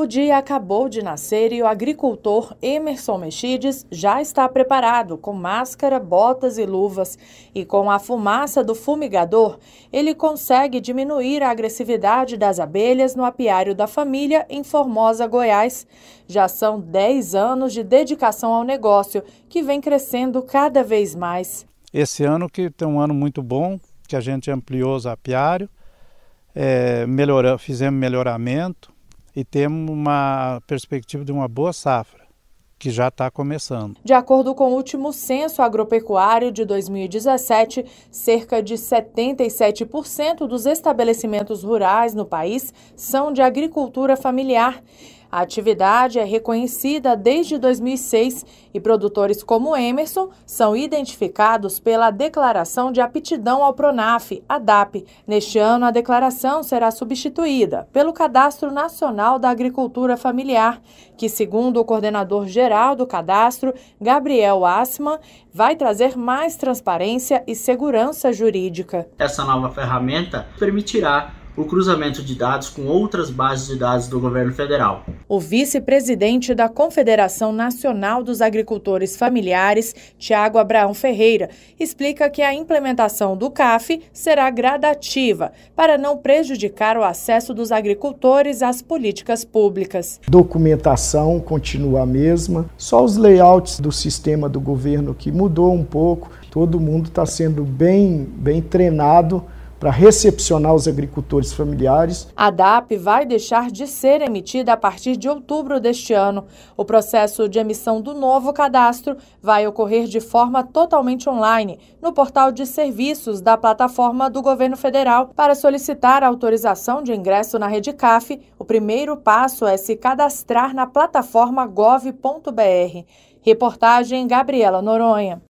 O dia acabou de nascer e o agricultor Emerson Mexides já está preparado com máscara, botas e luvas. E com a fumaça do fumigador, ele consegue diminuir a agressividade das abelhas no apiário da família em Formosa, Goiás. Já são 10 anos de dedicação ao negócio, que vem crescendo cada vez mais. Esse ano que tem um ano muito bom, que a gente ampliou o apiário, é, eh, fizemos melhoramento e temos uma perspectiva de uma boa safra que já está começando. De acordo com o último censo agropecuário de 2017, cerca de 77% dos estabelecimentos rurais no país são de agricultura familiar. A atividade é reconhecida desde 2006 e produtores como Emerson são identificados pela declaração de aptidão ao Pronaf, a DAP. Neste ano, a declaração será substituída pelo Cadastro Nacional da Agricultura Familiar, que, segundo o coordenador geral do cadastro, Gabriel Assman, vai trazer mais transparência e segurança jurídica. Essa nova ferramenta permitirá o cruzamento de dados com outras bases de dados do governo federal. O vice-presidente da Confederação Nacional dos Agricultores Familiares, Tiago Abraão Ferreira, explica que a implementação do CAF será gradativa para não prejudicar o acesso dos agricultores às políticas públicas. Documentação continua a mesma, só os layouts do sistema do governo que mudou um pouco. Todo mundo está sendo bem, bem treinado para recepcionar os agricultores familiares. A DAP vai deixar de ser emitida a partir de outubro deste ano. O processo de emissão do novo cadastro vai ocorrer de forma totalmente online no portal de serviços da plataforma do governo federal. Para solicitar autorização de ingresso na rede CAF, o primeiro passo é se cadastrar na plataforma gov.br. Reportagem Gabriela Noronha.